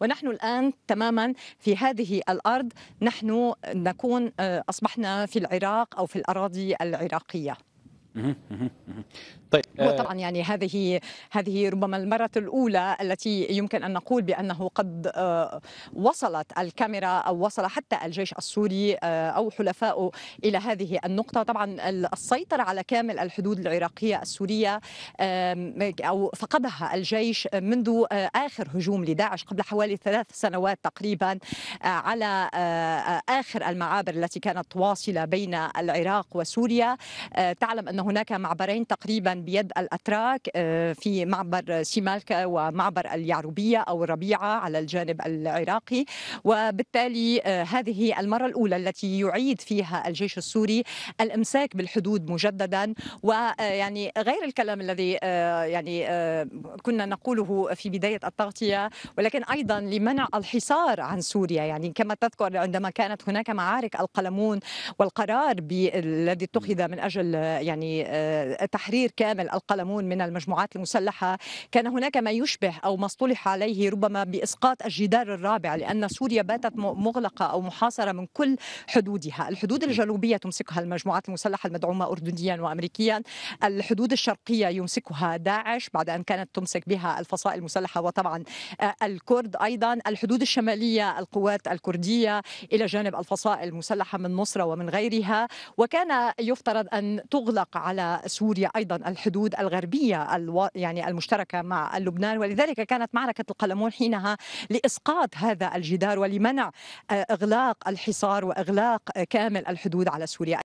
ونحن الآن تماما في هذه الأرض نحن نكون آه، أصبحنا في العراق أو في الأراضي العراقية طيب وطبعا آه، يعني هذه هذه ربما المره الاولى التي يمكن ان نقول بانه قد آه، وصلت الكاميرا او وصل حتى الجيش السوري آه، او حلفائه الى هذه النقطه طبعا السيطره على كامل الحدود العراقيه السوريه او فقدها الجيش منذ اخر هجوم لداعش قبل حوالي ثلاث سنوات تقريبا على اخر المعابر التي كانت واصله بين العراق وسوريا تعلم انه هناك معبرين تقريبا بيد الأتراك آه، في معبر سيمالكا ومعبر اليعروبية أو الربيعة على الجانب العراقي وبالتالي آه، هذه المرة الأولى التي يعيد فيها الجيش السوري الإمساك بالحدود مجددا ويعني آه، غير الكلام الذي يعني كنا نقوله في بداية التغطية ولكن أيضا لمنع الحصار عن سوريا يعني كما تذكر عندما كانت هناك معارك القلمون والقرار الذي اتخذ من أجل يعني يعني تحرير كامل القلمون من المجموعات المسلحه كان هناك ما يشبه او ما اصطلح عليه ربما باسقاط الجدار الرابع لان سوريا باتت مغلقه او محاصره من كل حدودها الحدود الجنوبيه تمسكها المجموعات المسلحه المدعومه اردنيا وامريكيا الحدود الشرقيه يمسكها داعش بعد ان كانت تمسك بها الفصائل المسلحه وطبعا آه، الكرد ايضا الحدود الشماليه القوات الكرديه الى جانب الفصائل المسلحه من نصره ومن غيرها وكان يفترض ان تغلق على سوريا ايضا الحدود الغربيه الو... يعني المشتركه مع لبنان ولذلك كانت معركه القلمون حينها لاسقاط هذا الجدار ولمنع آه، اغلاق الحصار واغلاق آه، كامل الحدود على سوريا